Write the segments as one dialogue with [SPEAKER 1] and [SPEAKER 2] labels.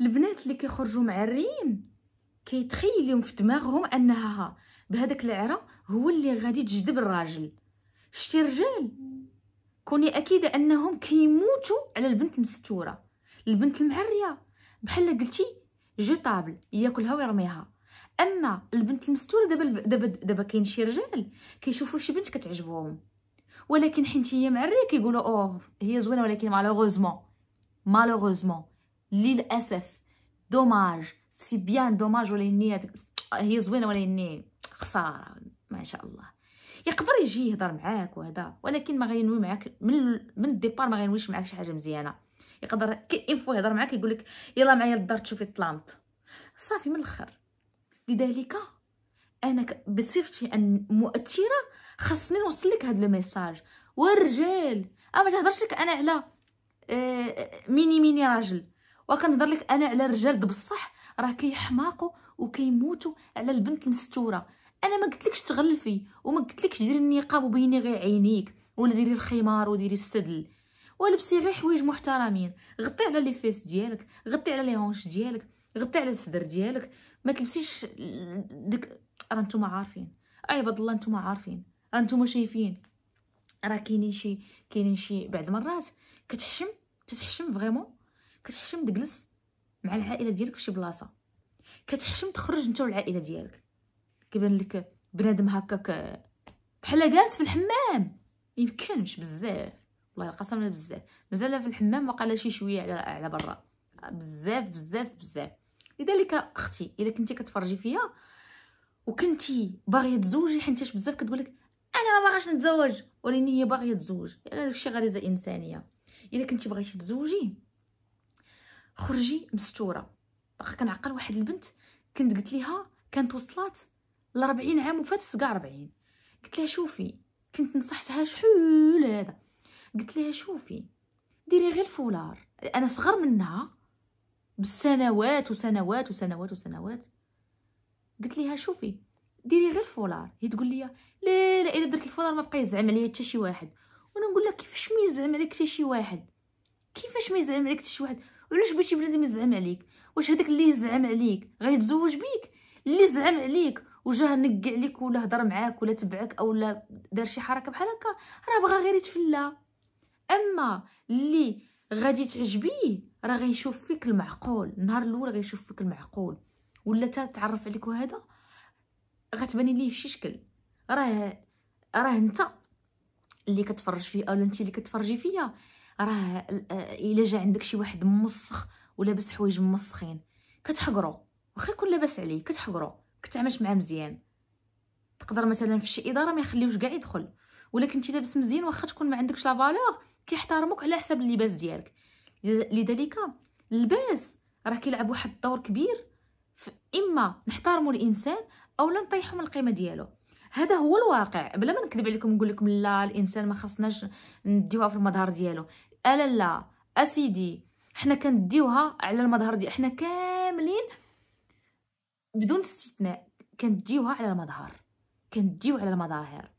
[SPEAKER 1] البنات اللي كيخرجوا معريين كيتخيل في دماغهم انها بهذاك العرى هو اللي غادي تجذب الراجل شتي رجال كوني اكيده انهم كيموتوا على البنت المستوره البنت المعريه بحال قلتي جو طابل ياكلها ويرميها اما البنت المستوره دابا دابا دابا كاين شي رجال كيشوفوا شي بنت كتعجبهم ولكن حيت هي معريه كيقولوا اوه هي زوينه ولكن مالوغوزمون مالوغوزمون للاسف دوماج سي بيان دوماج ولا النية هي زوينه ولا النية خساره ما شاء الله يقدر يجي يهضر معاك وهذا ولكن ما غينوي معاك من من الديبار ما غينويش معاك شي حاجه مزيانه يقدر كي انفو يهضر معاك يقول لك يلا معايا للدار تشوفي طلانت صافي من الاخر لذلك انا بصفتي ان مؤثره خصني نوصل لك هذا الميساج والرجال اما تهضرش لك انا على آه، ميني ميني راجل وكنهضر لك انا على الرجال بصح راه كيحماقوا وكيموتوا على البنت المستوره انا ما قلتلكش تغلفي وما قلتلكش ديري النقاب وبيني غير عينيك ولا ديري الخمار وديري السدل ولبسي غير حوايج محترمين غطي على لي فيس ديالك غطي على لي هونش ديالك غطي على الصدر ديالك ما تلبسيش ديك راه نتوما عارفين عباد الله نتوما عارفين راه نتوما شايفين راه كاينين شي كاينين شي بعض المرات كتحشم تتحشم فريمون كتحشم تجلس مع العائله ديالك في شي بلاصه كتحشم تخرج انت والعائله ديالك كيبان لك بنادم هكاك بحال جالس في الحمام يمكنش بزاف والله قسما بزاف مازال في الحمام وقال شي شويه على على برا بزاف بزاف بزاف لذلك اختي الا كنتي كتفرجي فيا وكنتي باغيه تزوجي حيت بزاف كتقول لك انا ما باغاش نتزوج وريني هي باغيه تزوج يعني داكشي غريزه انسانيه الا كنتي بغيتي تزوجي خرجي مستوره باقا كنعقل واحد البنت كنت قلت ليها كانت وصلات ل 40 عام وفات كاع 40 قلت لها شوفي كنت نصحتها شحال هذا قلت لها شوفي ديري غير الفولار انا صغر منها بالسنوات وسنوات وسنوات وسنوات قلت لها شوفي ديري غير الفولار هي تقول لي لا لا الا درت الفولار ما بقى يزعم عليا حتى شي واحد وانا نقول لها كيفاش ما يزعم عليك حتى شي واحد كيفاش ما يزعم عليك حتى شي واحد علاش بغيتي بنادم يزعم عليك واش هذاك اللي يزعم عليك غيتزوج بيك اللي زعم عليك وجا نقع عليك ولا هضر معاك ولا تبعك اولا دار شي حركه بحال هكا راه بغا غير يتفلى اما اللي غادي تعجبيه راه غيشوف فيك المعقول النهار الاول غيشوف فيك المعقول ولا تعرف عليك وهذا غتبني ليه شي شكل راه راه انت اللي كتفرج فيه اولا انت اللي كتفرجي فيا راه آه، الا جا عندك شي واحد موسخ ولابس حوايج موسخين كتحقرو واخا يكون لاباس عليه كتحقرو كتعمش معاه مزيان تقدر مثلا في شي اداره ما يخليوش كاع يدخل ولا كنتي لابس مزيان واخا تكون ما عندكش لا فالور كيحترموك على حسب اللباس ديالك لذلك اللباس راه كيلعب واحد الدور كبير اما نحترموا الانسان اولا نطيحوا من القيمه ديالو هذا هو الواقع بلا ما نكذب عليكم نقول لكم لا الانسان ما خصناش نديوها في المظهر ديالو الا لا اسيدي حنا كنديوها على المظهر ديال حنا كاملين بدون استثناء كنديوها على المظهر كنديو على المظاهر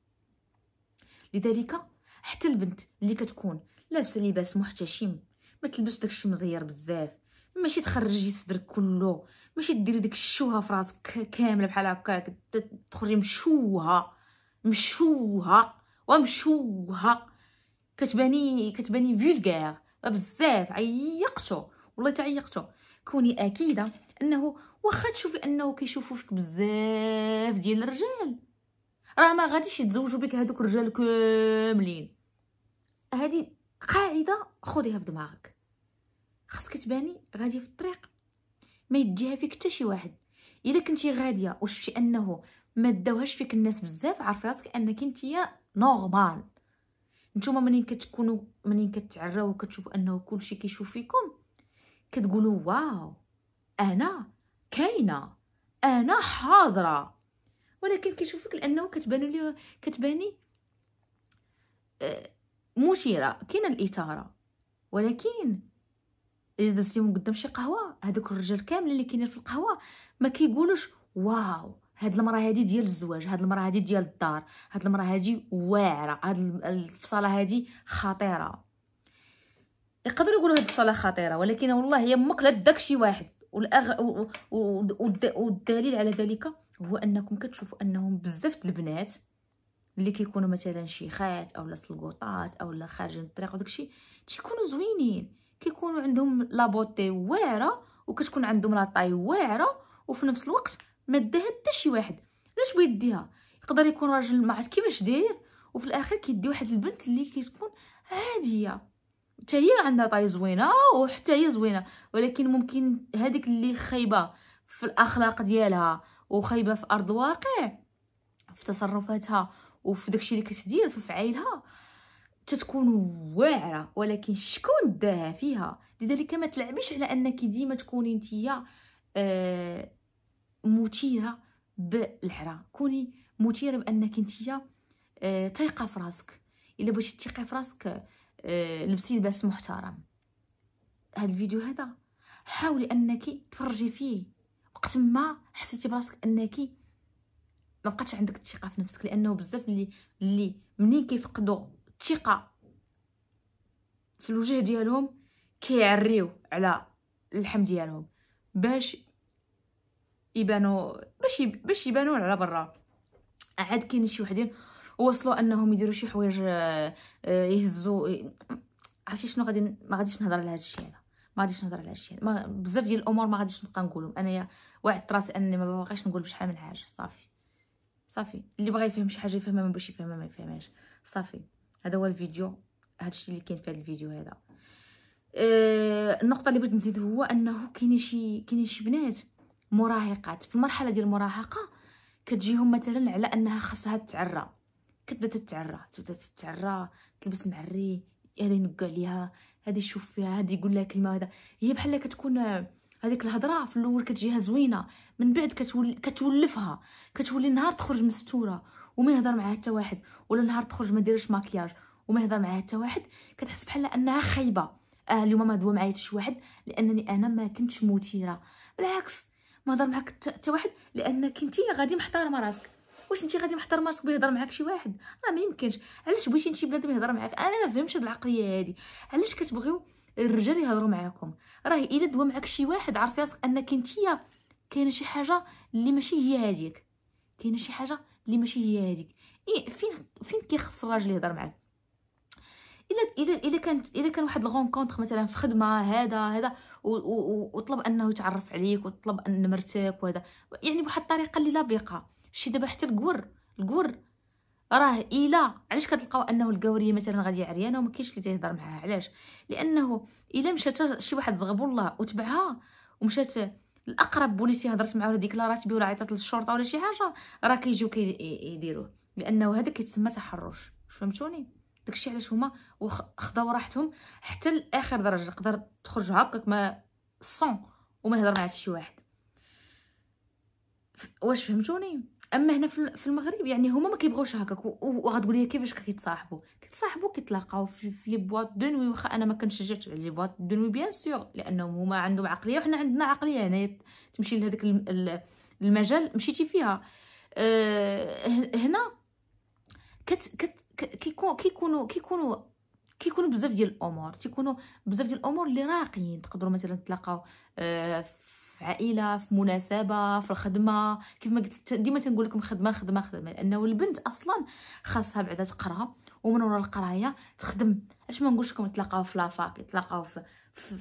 [SPEAKER 1] لذلك حتى البنت اللي كتكون لابسه لباس محتشم ما تلبسش داكشي مزير بزاف ماشي تخرجي صدرك كله ماشي ديري داك الشوهه في راسك كامله بحال هكاك تخرجي مشوهه مشوهه ومشوهه كتباني كتباني فولغير بزاف عيقتو والله تعيقتو كوني اكيده انه واخا تشوفي انه كيشوفوا فيك بزاف ديال الرجال راه ما غاديش يتزوجوا بك هذوك الرجال كاملين هذه قاعده خديها في دماغك خاصك تباني غاديه في الطريق ما يديها فيك حتى شي واحد الا كنتي غاديه وشفتي انه ما داوهاش فيك الناس بزاف عرفي راسك انك انت نورمال نتوما منين كتكونوا منين كتعراو وكتشوفوا انه كلشي كيشوف فيكم كتقولوا واو انا كاينه انا حاضره ولكن كيشوفك لانه كتبان لي كتباني آه، مثيره كاينه الاثاره ولكن الا دزتيهم قدام شي قهوه هذوك الرجال كاملين اللي كاينين في القهوه ما كيقولوش واو هاد المراه هادي ديال الزواج هاد المراه هادي ديال الدار هاد المراه هادي واعره هاد الفصاله هادي خطيره يقدروا يقولوا هاد الفصاله خطيره ولكن والله هي مقله داكشي واحد والأغ... و... و... والدليل على ذلك هو انكم كتشوفوا انهم بزاف البنات اللي كيكونوا مثلا شيخات اولا سلقوطات اولا خارجين الطريق وداكشي تيكونوا زوينين كيكونوا عندهم لابوتي واعره وكتكون عندهم لا طاي واعره وفي نفس الوقت ما داها حتى شي واحد علاش بغى يديها يقدر يكون راجل ما عرفت كيفاش داير وفي الاخر كيدي واحد البنت اللي كتكون عاديه حتى هي عندها طاي زوينه وحتى هي زوينه ولكن ممكن هذيك اللي خايبه في الاخلاق ديالها وخايبه في ارض الواقع في تصرفاتها وفي داكشي اللي كتدير في فعايلها تتكون واعره ولكن شكون داها فيها لذلك ما تلعبيش على انك ديما تكوني نتيا آه مثيره بالحرى كوني مثيره بانك انت آه، تيقه في راسك الا بغيتي تيقي في راسك آه، لبسي لباس محترم هذا الفيديو هذا حاولي انك تفرجي فيه وقت ما حسيتي براسك انك ما بقاتش عندك الثقه في نفسك لانه بزاف اللي اللي منين كيفقدوا الثقه في الوجه ديالهم كيعريو على اللحم ديالهم باش يبانو باش باش يبانو على برا عاد كاين شي وحدين وصلوا انهم يديروا شي حوايج آه، آه، يهزوا عرفتي شنو غادي ما غاديش نهضر على هذا الشيء هذا ما غاديش نهضر على هادشي بزاف ديال الامور ما غاديش نبقى نقولهم انايا وعدت راسي انني ما باغيش نقول بشحال من حاجه صافي صافي اللي بغى يفهم شي حاجه يفهمها ما بغاش يفهمها ما يفهمهاش صافي هذا هو الفيديو هادشي اللي كاين في هذا الفيديو هذا أه النقطه اللي بغيت نزيد هو انه كاين شي كاين شي بنات مراهقات في المرحله ديال المراهقه كتجيهم مثلا على انها خاصها تتعرى كتبدا تتعرى تبدا تتعرى تلبس معري هذا ينقع عليها هذه يشوف فيها هذه يقول لها كلمه هذا هي بحال كتكون هذيك الهضره في الاول كتجيها زوينه من بعد كتول كتولفها كتولي نهار تخرج مستوره وما يهضر معها حتى واحد ولا نهار تخرج ما دايرش ماكياج وما يهضر معها حتى واحد كتحس بحال انها خايبه اه اليوم ما دوى معايا حتى شي واحد لانني انا ما كنتش مثيره بالعكس ما هضر معاك حتى واحد لانك انت غادي محترمه راسك واش انت غادي محترم راسك بيهضر معاك شي واحد راه ما يمكنش علاش بغيتي انت بنادم يهضر معاك انا ما فهمتش هاد العقليه هادي علاش كتبغيو الرجال يهضروا معاكم راه الا دوا معاك شي واحد عرفي راسك انك انت كاينه شي حاجه اللي ماشي هي هذيك كاينه شي حاجه اللي ماشي هي هذيك إيه فين فين كيخص الراجل يهضر معاك الا الا الا كانت الا كان واحد الغونكونتر مثلا في خدمه هذا هذا وطلب انه يتعرف عليك وطلب ان نمرتك وهذا يعني بواحد الطريقه اللي لبقه شي دابا حتى الكور الكور راه الا علاش كتلقاو انه القوريه مثلا غادي عريانه وما كاينش اللي تيهضر معاها علاش لانه الا مشات شي واحد زغب الله وتبعها ومشات الاقرب بوليسي هضرت معاه ولا ديكلارات بيه ولا عيطات للشرطه ولا شي حاجه راه كيجيو كيديروه لانه هذا كيتسمى تحرش فهمتوني داكشي علاش هما خداو راحتهم حتى لاخر درجه تقدر تخرج هكاك ما صون وما يهضر مع حتى شي واحد واش فهمتوني اما هنا في المغرب يعني هما ما كيبغوش هكاك وغتقولي كيفاش كيتصاحبوا كيتصاحبوا كيتلاقاو في لي بواط نوي واخا انا ما كنشجعش على لي بواط نوي بيان سور لانهم هما عندهم عقليه وحنا عندنا عقليه هنا تمشي لهذاك المجال مشيتي فيها أه هنا كت كت كيكون كيكونوا كيكونوا كيكونوا بزاف ديال الامور تيكونوا بزاف ديال الامور اللي راقيين تقدروا مثلا تلاقاو آه، في عائله في مناسبه في الخدمه كيف ما قلت ديما تنقول لكم خدمه خدمه خدمه لانه البنت اصلا خاصها بعدا تقرا ومن ورا القرايه تخدم اش ما نقولش لكم تلاقاو في لافاك تلاقاو في في,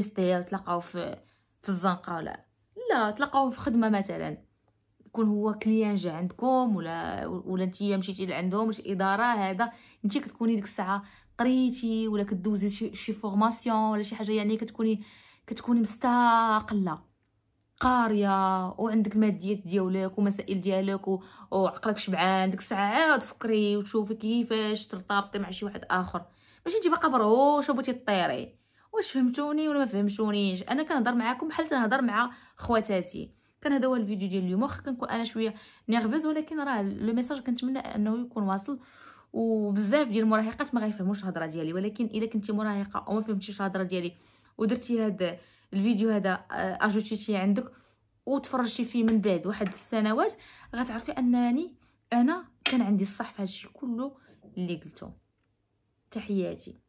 [SPEAKER 1] في تلاقاو في في الزنقه ولا لا تلاقاو في خدمه مثلا يكون هو كليان جا عندكم ولا ولا نتيا مشيتي لعندهم شي اداره هذا انت كتكوني ديك الساعه قريتي ولا كدوزي شي, فورماسيون ولا شي حاجه يعني كتكوني كتكوني مستقله قاريه وعندك الماديات ديالك ومسائل ديالك وعقلك شبعان ديك الساعه عاد فكري وتشوفي كيفاش ترتبطي مع شي واحد اخر ماشي تجي باقا بروشه وبغيتي طيري واش فهمتوني ولا ما فهمتونيش انا كنهضر معاكم بحال تنهضر مع خواتاتي كان هذا هو الفيديو ديال اليوم واخا كنكون انا شويه نيرفوز ولكن راه لو ميساج كنتمنى انه يكون واصل وبزاف ديال المراهقات ما غيفهموش الهضره ديالي ولكن الا كنتي مراهقه وما فهمتيش الهضره ديالي ودرتي هذا الفيديو هذا اجوتيتيه آه، عندك وتفرجتي فيه من بعد واحد السنوات غتعرفي انني انا كان عندي الصح في الشيء كله اللي قلته تحياتي